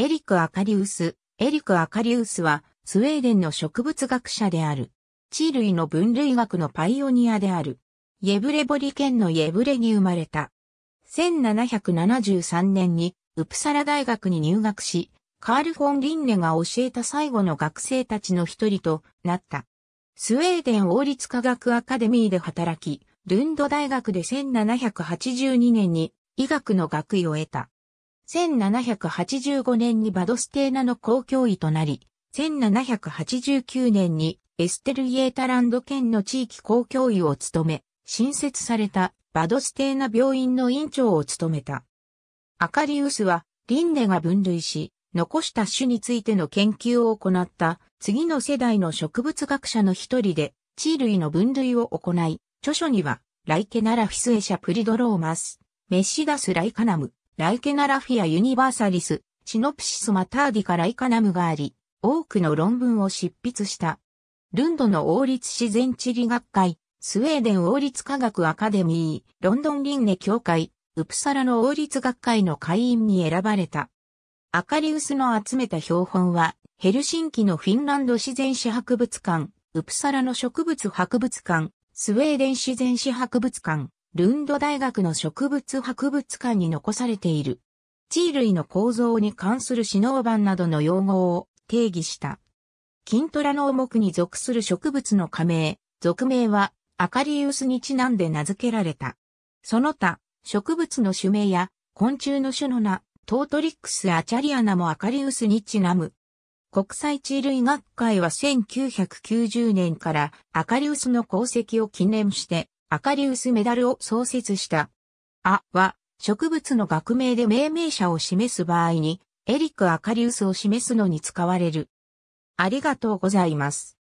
エリク・アカリウス。エリク・アカリウスは、スウェーデンの植物学者である。地類の分類学のパイオニアである。イェブレボリ県のイェブレに生まれた。1773年に、ウプサラ大学に入学し、カール・フォン・リンネが教えた最後の学生たちの一人となった。スウェーデン王立科学アカデミーで働き、ルンド大学で1782年に医学の学位を得た。1785年にバドステーナの公共医となり、1789年にエステルイエータランド県の地域公共医を務め、新設されたバドステーナ病院の院長を務めた。アカリウスは、リンネが分類し、残した種についての研究を行った次の世代の植物学者の一人で、地類の分類を行い、著書には、ライケナラフィスエシャプリドローマス、メッシダスライカナム、ライケナラフィア・ユニバーサリス、シノプシス・マターディからイカナムがあり、多くの論文を執筆した。ルンドの王立自然地理学会、スウェーデン王立科学アカデミー、ロンドンリンネ協会、ウプサラの王立学会の会員に選ばれた。アカリウスの集めた標本は、ヘルシンキのフィンランド自然史博物館、ウプサラの植物博物館、スウェーデン自然史博物館、ルンド大学の植物博物館に残されている。地位類の構造に関する指導版などの用語を定義した。金トラの重くに属する植物の加盟、属名はアカリウスにちなんで名付けられた。その他、植物の種名や昆虫の種の名、トートリックス・アチャリアナもアカリウスにちなむ。国際地類学会は1990年からアカリウスの功績を記念してアカリウスメダルを創設した。アは、植物の学名で命名者を示す場合に、エリック・アカリウスを示すのに使われる。ありがとうございます。